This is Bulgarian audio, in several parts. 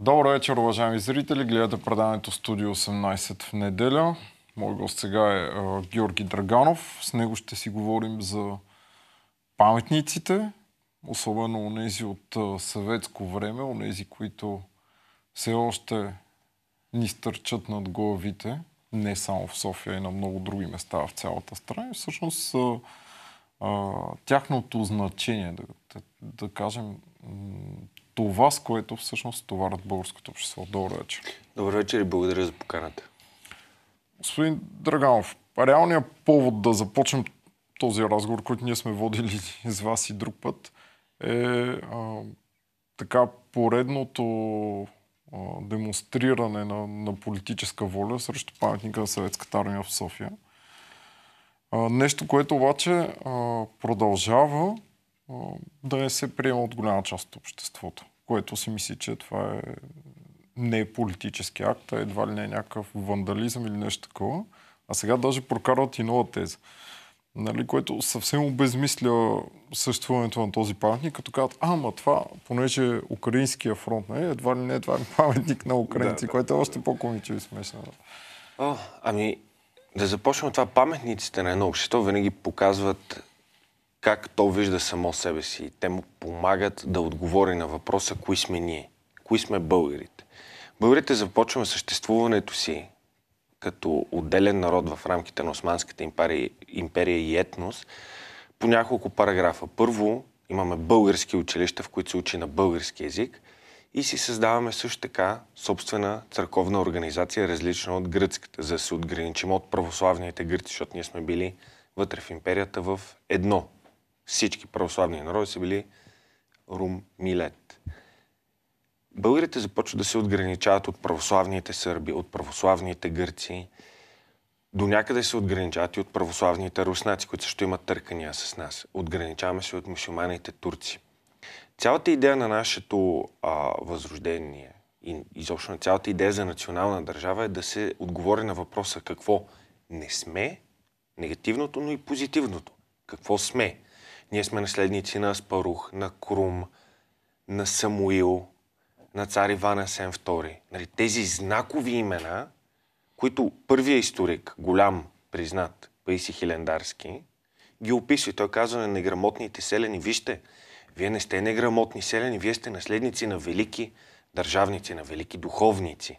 Добър вечер, уважаеми зрители. Гледате предаването Студио 18 в неделя. Мой гост сега е Георги Драганов. С него ще си говорим за паметниците, особено онези от съветско време, онези, които все още ни стърчат над главите, не само в София, и на много други места в цялата страна. И всъщност тяхното значение, да, да кажем, това, с което всъщност товарят българското общество. Добър вечер. Добър вечер и благодаря за поканата. Господин Драганов, реалният повод да започнем този разговор, който ние сме водили с вас и друг път, е а, така поредното а, демонстриране на, на политическа воля срещу паметника на Съветската армия в София. А, нещо, което обаче а, продължава да не се приема от голяма част от обществото което си мисли, че това е не е политически акт, а едва ли не е някакъв вандализъм или нещо такова. А сега даже прокарват и нова теза. Нали, което съвсем обезмисля съществуването на този паметник, като казват, ама това, понеже Украинския фронт, не, нали, едва ли не, това е паметник на украинци, да, да, което е още да. по комичо и смешно. О, ами, да започнем от това. Паметниците на едно общество винаги показват как то вижда само себе си. те му помагат да отговори на въпроса кои сме ние, кои сме българите. Българите започваме съществуването си като отделен народ в рамките на Османската империя, империя и етнос по няколко параграфа. Първо, имаме български училища, в които се учи на български язик и си създаваме също така собствена църковна организация, различна от гръцката, за да се отграничим от православните гърци, защото ние сме били вътре в империята в едно всички православни народи са били Рум Милет. Българите започват да се отграничават от православните сърби, от православните гърци. До някъде се отграничават и от православните руснаци, които също имат търкания с нас. Отграничаваме се от мусулманите турци. Цялата идея на нашето а, възрождение и изобщо на цялата идея за национална държава е да се отговори на въпроса какво не сме, негативното, но и позитивното. Какво сме? Ние сме наследници на Аспарух, на Крум, на Самуил, на цар Иван Асен II. Нали, тези знакови имена, които първия историк, голям, признат, Паиси Хилендарски, ги описва. и Той казва на неграмотните селени, вижте, вие не сте неграмотни селени, вие сте наследници на велики държавници, на велики духовници.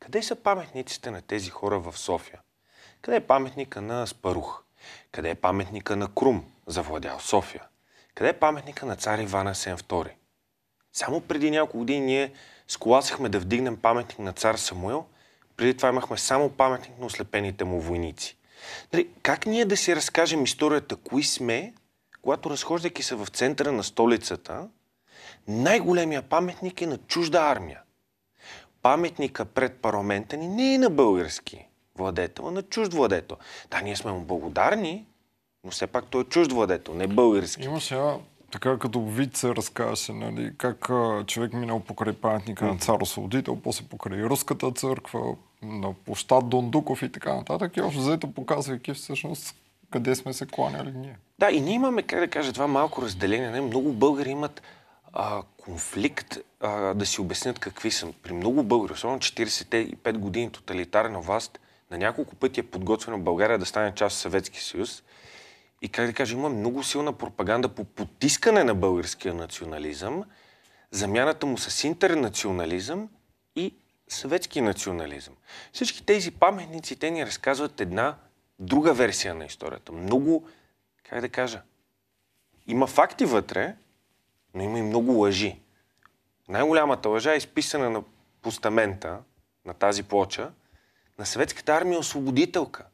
Къде са паметниците на тези хора в София? Къде е паметника на Спарух? Къде е паметника на Крум, завладял София? Къде е паметника на цар Ивана Сен II? Само преди няколко години ние сколасихме да вдигнем паметник на цар Самуил, преди това имахме само паметник на ослепените му войници. Дали, как ние да си разкажем историята, кои сме, когато разхождайки се в центъра на столицата, най-големия паметник е на чужда армия. Паметника пред парламента ни не е на български владетел, а на чужд владетел. Да, ние сме му благодарни, но все пак той е чужд владетел, не български. Има сега така като вид се разказа, нали, как а, човек минал покрай паметника на цар Освободител, после покрай Руската църква, на площад Дондуков и така нататък. И общо заето показвайки всъщност къде сме се кланяли ние. Да, и ние имаме, как да кажа, това малко разделение. Не? Нали? Много българи имат а, конфликт а, да си обяснят какви са. При много българи, особено 45 години тоталитарна власт, на няколко пъти е подготвено България да стане част от Съветски съюз. И как да кажа, има много силна пропаганда по потискане на българския национализъм, замяната му с интернационализъм и съветски национализъм. Всички тези паметници, те ни разказват една друга версия на историята. Много, как да кажа, има факти вътре, но има и много лъжи. Най-голямата лъжа е изписана на постамента, на тази плоча – на съветската армия е освободителка.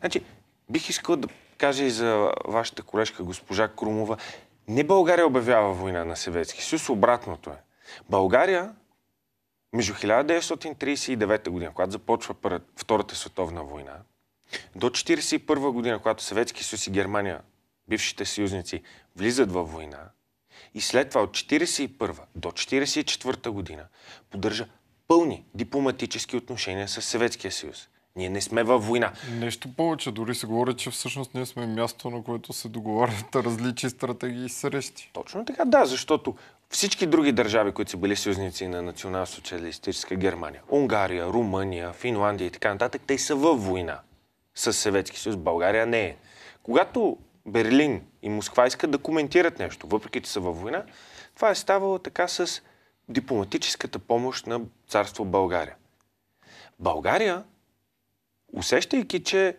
Значи, бих искал да кажа и за вашата колежка госпожа Крумова. Не България обявява война на Съветски съюз, обратното е. България между 1939 година, когато започва Втората световна война, до 1941 година, когато Съветски съюз и Германия, бившите съюзници, влизат във война, и след това от 1941 до 1944 година поддържа пълни дипломатически отношения с Съветския съюз. Ние не сме във война. Нещо повече. Дори се говори, че всъщност ние сме място, на което се договарят различни стратегии и срещи. Точно така, да, защото всички други държави, които са били съюзници на национал-социалистическа Германия, Унгария, Румъния, Финландия и така нататък, те са във война с Съветски съюз. България не е. Когато Берлин и Москва искат да коментират нещо, въпреки че са във война, това е ставало така с дипломатическата помощ на царство България. България, усещайки, че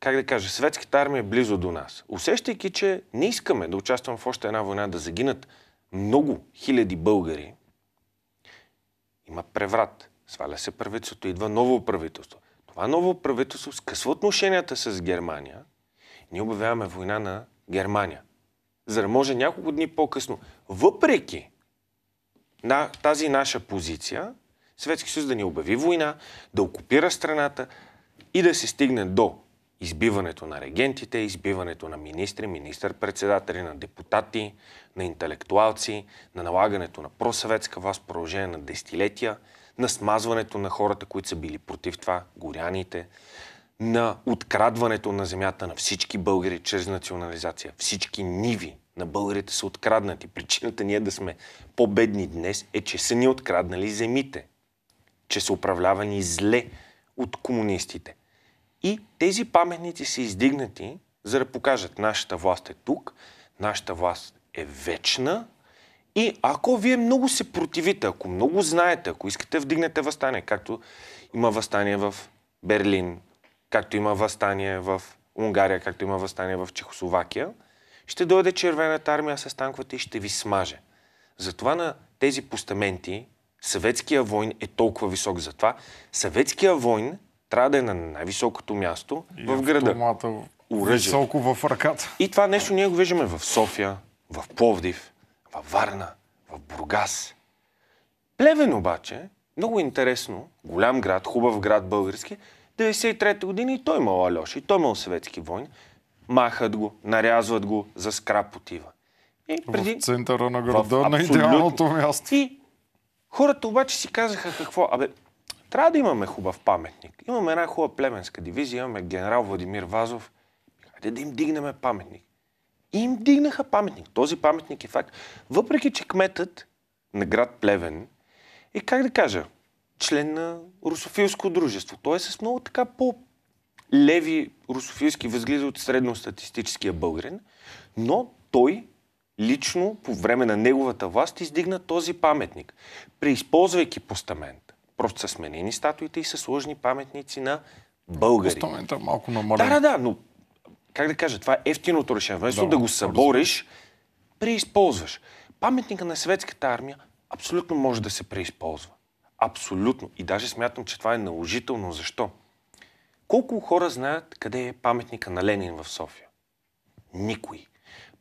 как да кажа, светската армия е близо до нас. Усещайки, че не искаме да участвам в още една война, да загинат много хиляди българи, има преврат. Сваля се правителството, идва ново правителство. Това ново правителство скъсва отношенията с Германия. Ние обявяваме война на Германия. За да може няколко дни по-късно, въпреки на тази наша позиция, Светски съюз да ни обяви война, да окупира страната и да се стигне до избиването на регентите, избиването на министри, министър-председатели, на депутати, на интелектуалци, на налагането на просъветска власт, продължение на десетилетия, на смазването на хората, които са били против това, горяните, на открадването на земята на всички българи чрез национализация, всички ниви, на българите са откраднати. Причината ние да сме по-бедни днес е, че са ни откраднали земите, че са управлявани зле от комунистите. И тези паметници са издигнати, за да покажат нашата власт е тук, нашата власт е вечна и ако вие много се противите, ако много знаете, ако искате вдигнете възстание, както има възстание в Берлин, както има възстание в Унгария, както има възстание в Чехословакия – ще дойде червената армия с танковете и ще ви смаже. Затова на тези постаменти съветския войн е толкова висок. Затова съветския войн трябва да е на най-високото място и в града. Автомата, Високо в ръката. И това нещо ние го виждаме в София, в Пловдив, в Варна, в Бургас. Плевен обаче, много интересно, голям град, хубав град български, 93-та година и той имал е Алеша, и той имал е съветски войн махат го, нарязват го, за скрап отива. И преди... В центъра на града, на идеалното място. И хората обаче си казаха какво. Абе, трябва да имаме хубав паметник. Имаме една хубава племенска дивизия, имаме генерал Владимир Вазов. Хайде да им дигнеме паметник. И им дигнаха паметник. Този паметник е факт. Въпреки, че кметът на град Плевен е, как да кажа, член на Русофилско дружество. Той е с много така по леви русофилски възгледи от средностатистическия българин, но той лично по време на неговата власт издигна този паметник, преизползвайки постамент. Просто са сменени статуите и са сложни паметници на българи. Постамента малко намален. Да, да, да, но как да кажа, това е ефтиното решение. Вместо да, да го събориш, преизползваш. Паметника на светската армия абсолютно може да се преизползва. Абсолютно. И даже смятам, че това е наложително. Защо? Колко хора знаят къде е паметника на Ленин в София? Никой.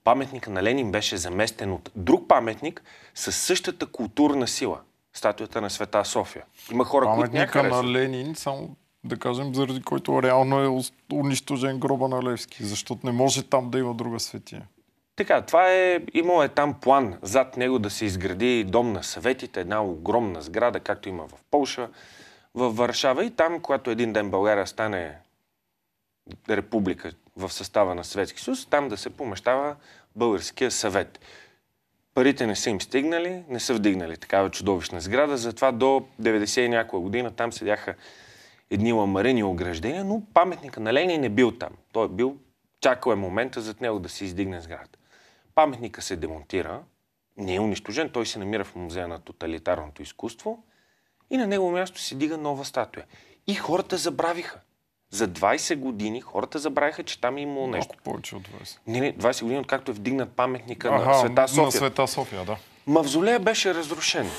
Паметника на Ленин беше заместен от друг паметник със същата културна сила. Статуята на Света София. Има хора, паметника които Паметника на Ленин, само да кажем, заради който реално е унищожен гроба на Левски, защото не може там да има друга светия. Така, това е, имало е там план зад него да се изгради дом на съветите, една огромна сграда, както има в Полша във Варшава и там, когато един ден България стане република в състава на Светски съюз, там да се помещава Българския съвет. Парите не са им стигнали, не са вдигнали такава чудовищна сграда, затова до 90 и някоя година там седяха едни ламарини ограждения, но паметника на Ленин не бил там. Той е бил, чакал е момента зад него да се издигне сграда. Паметника се демонтира, не е унищожен, той се намира в музея на тоталитарното изкуство – и на негово място се дига нова статуя. И хората забравиха. За 20 години хората забравиха, че там е имало нещо. Малко повече от 20. Не, не, 20 години, откакто е вдигнат паметника Аха, на Света София. На Света София, да. Мавзолея беше разрушен.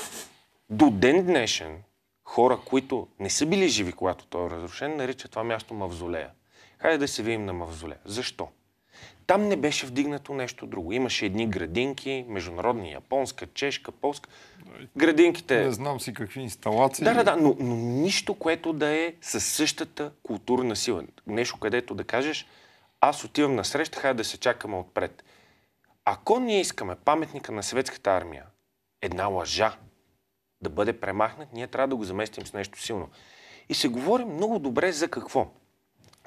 До ден днешен хора, които не са били живи, когато той е разрушен, наричат това място Мавзолея. Хайде да се видим на Мавзолея. Защо? Там не беше вдигнато нещо друго. Имаше едни градинки, международни, японска, чешка, полска. Градинките... Не знам си какви инсталации. Да, да, да, но, но нищо, което да е със същата културна сила. Нещо, където да кажеш, аз отивам на среща, хайде да се чакаме отпред. Ако ние искаме паметника на съветската армия, една лъжа, да бъде премахнат, ние трябва да го заместим с нещо силно. И се говори много добре за какво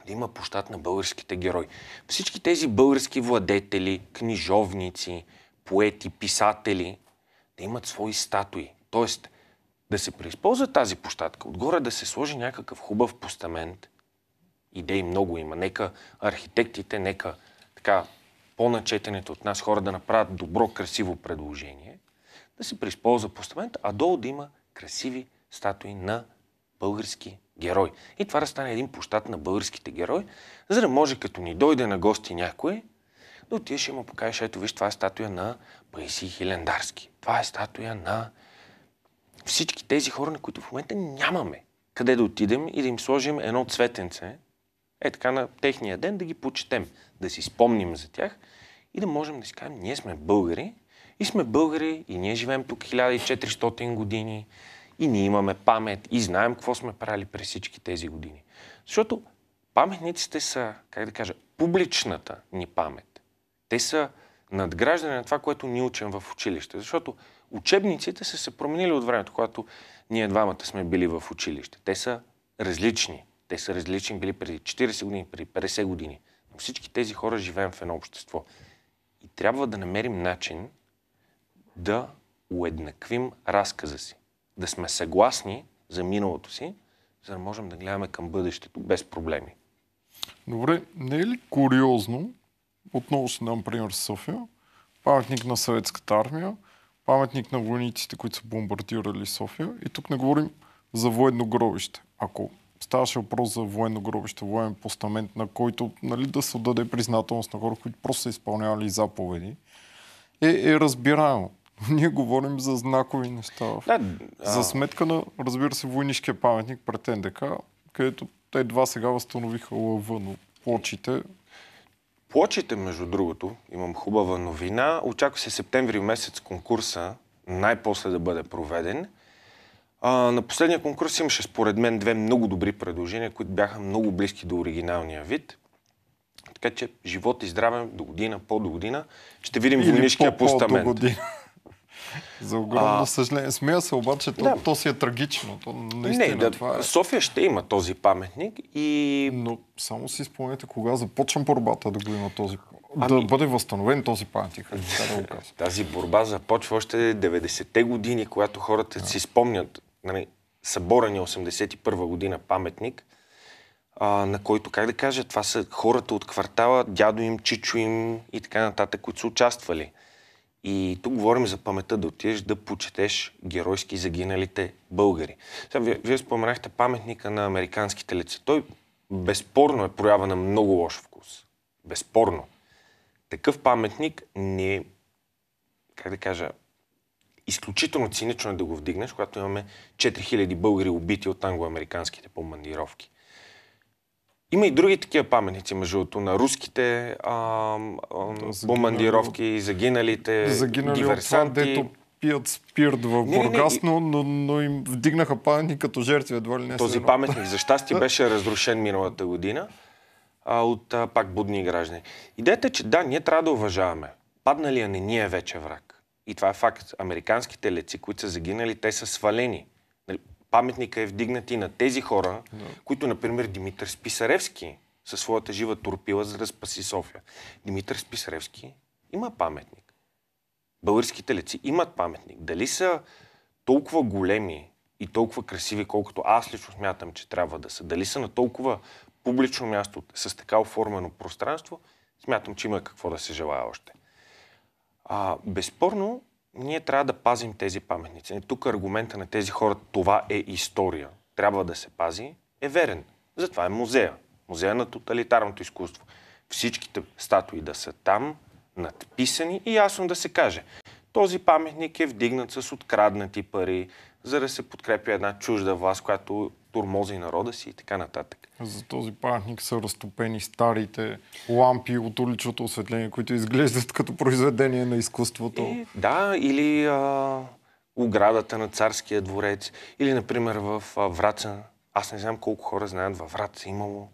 да има площад на българските герои. Всички тези български владетели, книжовници, поети, писатели, да имат свои статуи. Тоест, да се преизползва тази площадка, отгоре да се сложи някакъв хубав постамент. Идеи много има. Нека архитектите, нека така по-начетените от нас хора да направят добро, красиво предложение, да се преизползва постамент, а долу да има красиви статуи на български герой. И това да стане един пощат на българските герои, за да може като ни дойде на гости някой, да отидеш и му покажеш, ето виж, това е статуя на Паиси Хилендарски. Това е статуя на всички тези хора, на които в момента нямаме къде да отидем и да им сложим едно цветенце, е така на техния ден да ги почетем, да си спомним за тях и да можем да си кажем, ние сме българи и сме българи и ние живеем тук 1400 години, и ние имаме памет и знаем какво сме правили през всички тези години. Защото паметниците са, как да кажа, публичната ни памет. Те са надграждане на това, което ни учим в училище. Защото учебниците са се променили от времето, когато ние двамата сме били в училище. Те са различни. Те са различни били преди 40 години, преди 50 години. Но всички тези хора живеем в едно общество. И трябва да намерим начин да уеднаквим разказа си да сме съгласни за миналото си, за да можем да гледаме към бъдещето без проблеми. Добре, не е ли куриозно, отново ще дам пример с София, паметник на съветската армия, паметник на войниците, които са бомбардирали София. И тук не говорим за военно гробище. Ако ставаше въпрос за военно гробище, военен постамент, на който нали, да се отдаде признателност на хора, които просто са изпълнявали заповеди, е, е разбираемо. Ние говорим за знакови неща. Да, За сметка на, разбира се, войнишкия паметник пред НДК, където те едва сега възстановиха лъва, но плочите Плочите, между другото, имам хубава новина. Очаква се септември месец конкурса най-после да бъде проведен. А, на последния конкурс имаше според мен две много добри предложения, които бяха много близки до оригиналния вид. Така че живот и здраве до година, по-до година. Ще видим войнишкия постамент. година. За огромно а... съжаление. Смея се, обаче то, да. то си е трагично. То, наистина, не, да, това е... София ще има този паметник и... Но само си спомнете кога започна борбата да го има този ами... да бъде възстановен този паметник. Да го Тази борба започва още 90-те години, когато хората да. си спомнят нали, съборени е 81-а година паметник, а, на който, как да кажа, това са хората от квартала, дядо им, чичо им и така нататък, които са участвали. И тук говорим за паметта да отидеш да почетеш геройски загиналите българи. Сега, вие, вие споменахте паметника на американските лица. Той безспорно е проява на много лош вкус. Безспорно. Такъв паметник не е, как да кажа, изключително цинично е да го вдигнеш, когато имаме 4000 българи убити от англоамериканските помандировки. Има и други такива паметници, между другото, на руските а, а, бомбандировки, загиналите, загинали диверсанти. От дето пият спирт в не, Бургас, не, не. Но, но, им вдигнаха паметник като жертви, едва ли не Този паметник, за щастие, беше разрушен миналата година а, от а, пак будни граждани. Идеята е, че да, ние трябва да уважаваме. Падналия не ни е вече враг. И това е факт. Американските леци, които са загинали, те са свалени паметника е вдигнат и на тези хора, no. които, например, Димитър Списаревски със своята жива турпила, за да спаси София. Димитър Списаревски има паметник. Българските леци имат паметник. Дали са толкова големи и толкова красиви, колкото аз лично смятам, че трябва да са, дали са на толкова публично място с така оформено пространство, смятам, че има какво да се желая още. А, безспорно, ние трябва да пазим тези паметници. Тук аргумента на тези хора, това е история, трябва да се пази, е верен. Затова е музея. Музея на тоталитарното изкуство. Всичките статуи да са там, надписани и ясно да се каже. Този паметник е вдигнат с откраднати пари, за да се подкрепи една чужда власт, която турмози народа си и така нататък. За този паметник са разтопени старите лампи от уличното осветление, които изглеждат като произведение на изкуството. И, да, или а, оградата на царския дворец, или, например, в а, Враца. Аз не знам колко хора знаят, във Враца имало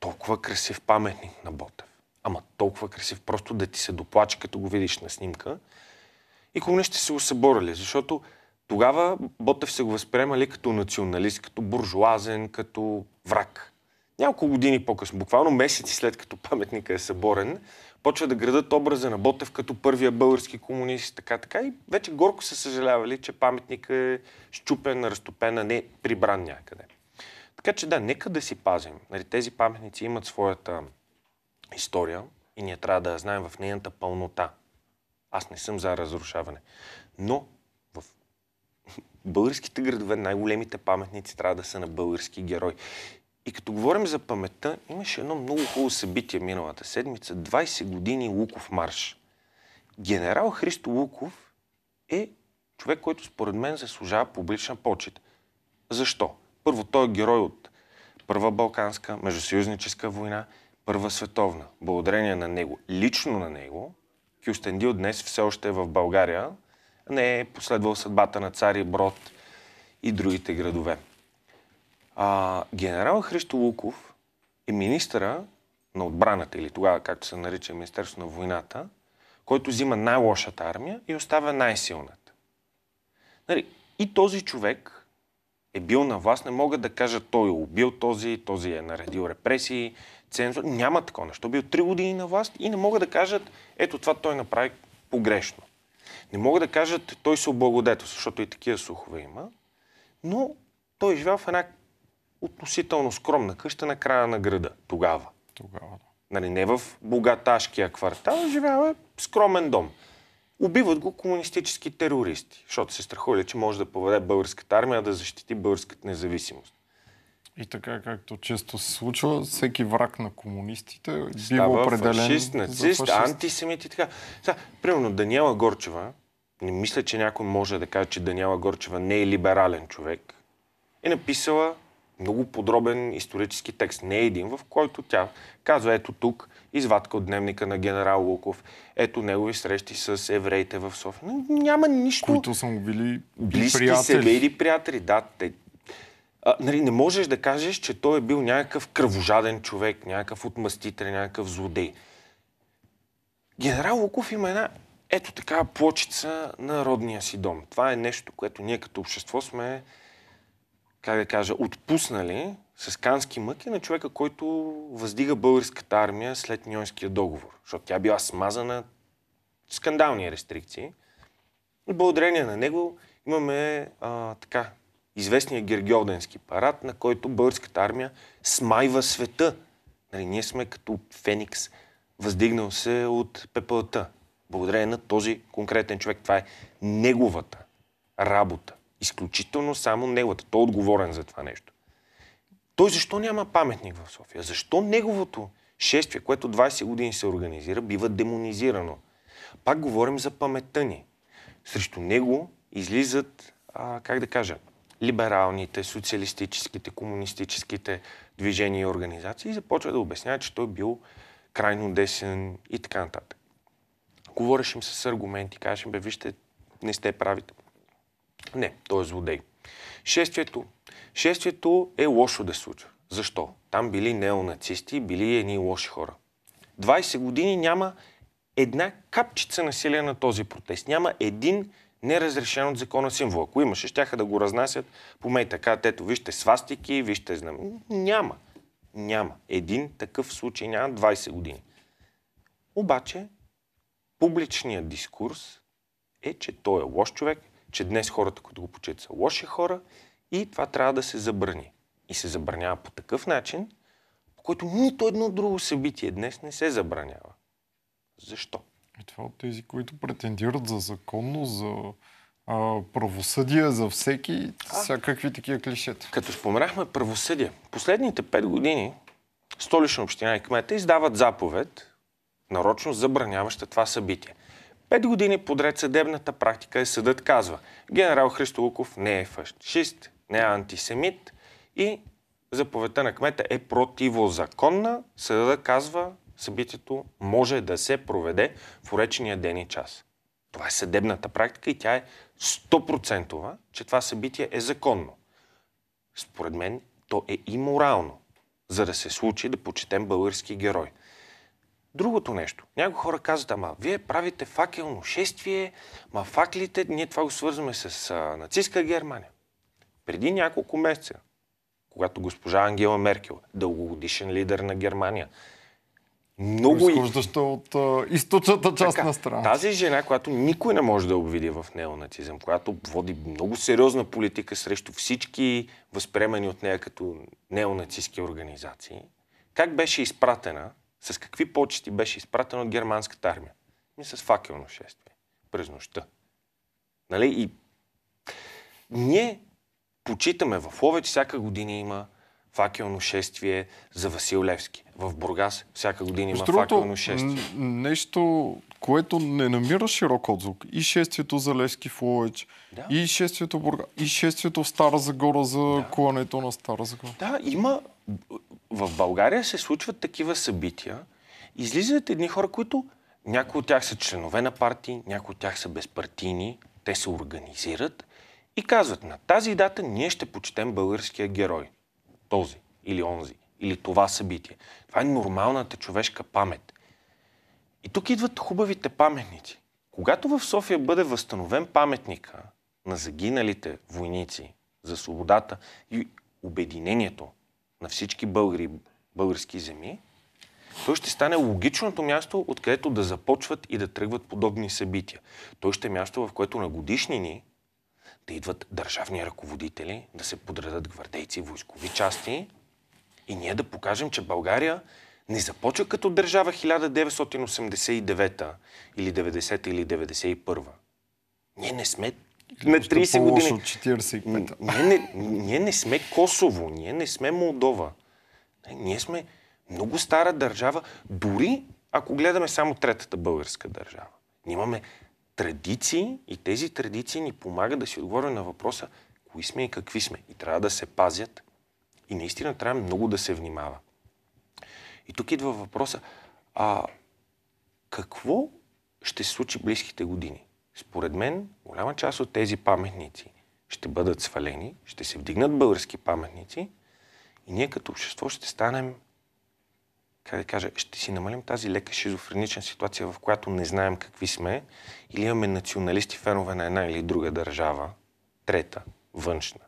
толкова красив паметник на Ботев. Ама толкова красив, просто да ти се доплаче, като го видиш на снимка. И кога ще се съборили, защото тогава Ботев се го възприемали като националист, като буржуазен, като враг. Няколко години по-късно, буквално месеци след като паметника е съборен, почва да градат образа на Ботев като първия български комунист, така, така. И вече горко се съжалявали, че паметника е щупен, разтопен, а не прибран някъде. Така че да, нека да си пазим. Нали, тези паметници имат своята история и ние трябва да я знаем в нейната пълнота. Аз не съм за разрушаване. Но българските градове, най-големите паметници трябва да са на български герой. И като говорим за паметта, имаше едно много хубаво събитие миналата седмица. 20 години Луков марш. Генерал Христо Луков е човек, който според мен заслужава публична почет. Защо? Първо, той е герой от Първа Балканска, Междусъюзническа война, Първа световна. Благодарение на него, лично на него, Кюстендил днес все още е в България, не е последвал съдбата на Цари Брод и другите градове. А, генерал Христо Луков е министъра на отбраната, или тогава, както се нарича Министерство на войната, който взима най-лошата армия и оставя най-силната. Нали, и този човек е бил на власт, не мога да кажат той е убил този, този е наредил репресии, цензура. Няма такова нещо. Бил три години на власт и не могат да кажат ето това той направи погрешно. Не мога да кажат, той се облагодетел, защото и такива слухове има, но той живял в една относително скромна къща на края на града тогава. Тогава, да. Нали, не в богаташкия квартал, живява е скромен дом. Убиват го комунистически терористи, защото се страхували, че може да поведе българската армия да защити българската независимост. И така, както често се случва, всеки враг на комунистите бива определен фашист, нацист, за фашист. антисемит и така. Сега, примерно Даниела Горчева, не мисля, че някой може да каже, че Даниела Горчева не е либерален човек, е написала много подробен исторически текст, не е един, в който тя казва, ето тук, извадка от дневника на генерал Луков, ето негови срещи с евреите в София. Няма нищо... Които са му били близки приятели. себе били приятели. Да, те, а, нали, не можеш да кажеш, че той е бил някакъв кръвожаден човек, някакъв отмъстител, някакъв злодей. Генерал Луков има една ето така плочица на родния си дом. Това е нещо, което ние като общество сме, как да кажа, отпуснали с кански мъки на човека, който въздига българската армия след Ньойския договор. Защото тя била смазана скандални рестрикции. И благодарение на него имаме а, така известния Гергьовденски парад, на който българската армия смайва света. Нали, ние сме като Феникс, въздигнал се от пепелта. Благодарение на този конкретен човек. Това е неговата работа. Изключително само неговата. Той е отговорен за това нещо. Той защо няма паметник в София? Защо неговото шествие, което 20 години се организира, бива демонизирано? Пак говорим за паметта ни. Срещу него излизат, а, как да кажа, либералните, социалистическите, комунистическите движения и организации и започва да обяснява, че той бил крайно десен и така нататък. Говореше им с аргументи, кажеш им, бе, вижте, не сте правите. Не, той е злодей. Шествието. Шествието е лошо да случва. Защо? Там били неонацисти, били едни лоши хора. 20 години няма една капчица насилие на този протест. Няма един разрешен от закона символ. Ако имаше, щяха да го разнасят по мей така, тето, вижте свастики, вижте знам. Няма. Няма. Един такъв случай няма 20 години. Обаче, публичният дискурс е, че той е лош човек, че днес хората, които го почитат, са лоши хора и това трябва да се забрани. И се забранява по такъв начин, по който нито едно друго събитие днес не се забранява. Защо? И това от тези, които претендират за законност, за а, правосъдие за всеки, а, всякакви такива клишета. Като споменахме правосъдие, последните пет години столична община и кмета издават заповед, нарочно забраняваща това събитие. Пет години подред съдебната практика е съдът казва генерал Христо Луков не е фашист, не е антисемит и заповедта на кмета е противозаконна. Съдът казва събитието може да се проведе в уречения ден и час. Това е съдебната практика и тя е 100% че това събитие е законно. Според мен то е и морално, за да се случи да почетем български герой. Другото нещо. Някои хора казват, ама вие правите факелно шествие, ма факлите, ние това го свързваме с а, нацистска Германия. Преди няколко месеца, когато госпожа Ангела Меркел, дългогодишен лидер на Германия, много изхождаща и... от а, източната част така, на страната. Тази жена, която никой не може да обвиди в неонацизъм, която води много сериозна политика срещу всички възпремени от нея като неонацистски организации, как беше изпратена, с какви почести беше изпратена от германската армия? И с факелно шествие през нощта. Нали? И ние почитаме в Ловеч, всяка година има факелно шествие за Васил Левски. В Бургас всяка година има Штруто, факелно шествие. Нещо, което не намира широк отзвук. И шествието за Левски в Ловеч, да. и шествието в Бургас, и шествието в Стара Загора за да. клането на Стара Загора. Да, има... В България се случват такива събития. Излизат едни хора, които някои от тях са членове на партии, някои от тях са безпартийни, те се организират и казват на тази дата ние ще почетем българския герой този или онзи, или това събитие. Това е нормалната човешка памет. И тук идват хубавите паметници. Когато в София бъде възстановен паметника на загиналите войници за свободата и обединението на всички българи, български земи, той ще стане логичното място, откъдето да започват и да тръгват подобни събития. Той ще е място, в което на годишни ни да идват държавни ръководители, да се подредат гвардейци, войскови части и ние да покажем, че България не започва като държава 1989 или 90 или 91. Ние не сме на 30 години. От 45. Ние не, ние не сме Косово, ние не сме Молдова. Ние сме много стара държава, дори ако гледаме само третата българска държава. Ние имаме традиции и тези традиции ни помагат да си отговорим на въпроса кои сме и какви сме. И трябва да се пазят и наистина трябва много да се внимава. И тук идва въпроса, а какво ще се случи близките години? Според мен, голяма част от тези паметници ще бъдат свалени, ще се вдигнат български паметници и ние като общество ще станем как да кажа, ще си намалим тази лека шизофренична ситуация, в която не знаем какви сме, или имаме националисти фенове на една или друга държава, трета, външна.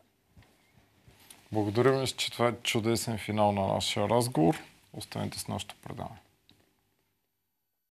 Благодаря ви, че това е чудесен финал на нашия разговор. Останете с нашото предаване.